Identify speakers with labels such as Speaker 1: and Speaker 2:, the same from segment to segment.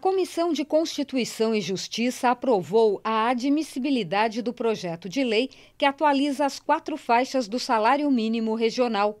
Speaker 1: Comissão de Constituição e Justiça aprovou a admissibilidade do projeto de lei que atualiza as quatro faixas do salário mínimo regional.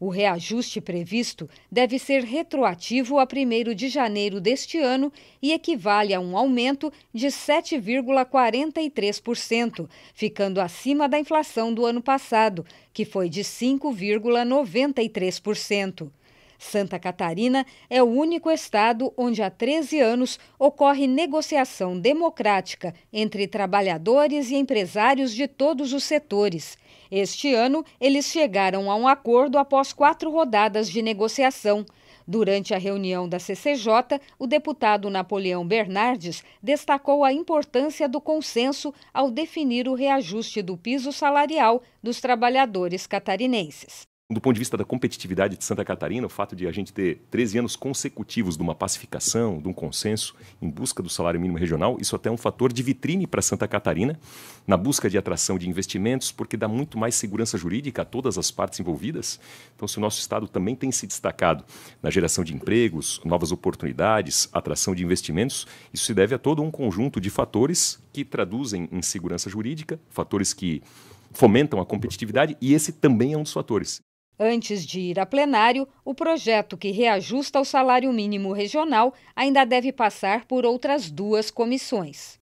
Speaker 1: O reajuste previsto deve ser retroativo a 1 de janeiro deste ano e equivale a um aumento de 7,43%, ficando acima da inflação do ano passado, que foi de 5,93%. Santa Catarina é o único estado onde há 13 anos ocorre negociação democrática entre trabalhadores e empresários de todos os setores. Este ano, eles chegaram a um acordo após quatro rodadas de negociação. Durante a reunião da CCJ, o deputado Napoleão Bernardes destacou a importância do consenso ao definir o reajuste do piso salarial dos trabalhadores catarinenses
Speaker 2: do ponto de vista da competitividade de Santa Catarina, o fato de a gente ter 13 anos consecutivos de uma pacificação, de um consenso em busca do salário mínimo regional, isso até é um fator de vitrine para Santa Catarina, na busca de atração de investimentos, porque dá muito mais segurança jurídica a todas as partes envolvidas. Então, se o nosso Estado também tem se destacado na geração de empregos, novas oportunidades, atração de investimentos, isso se deve a todo um conjunto de fatores que traduzem em segurança jurídica, fatores que fomentam a competitividade, e esse também é um dos fatores.
Speaker 1: Antes de ir a plenário, o projeto que reajusta o salário mínimo regional ainda deve passar por outras duas comissões.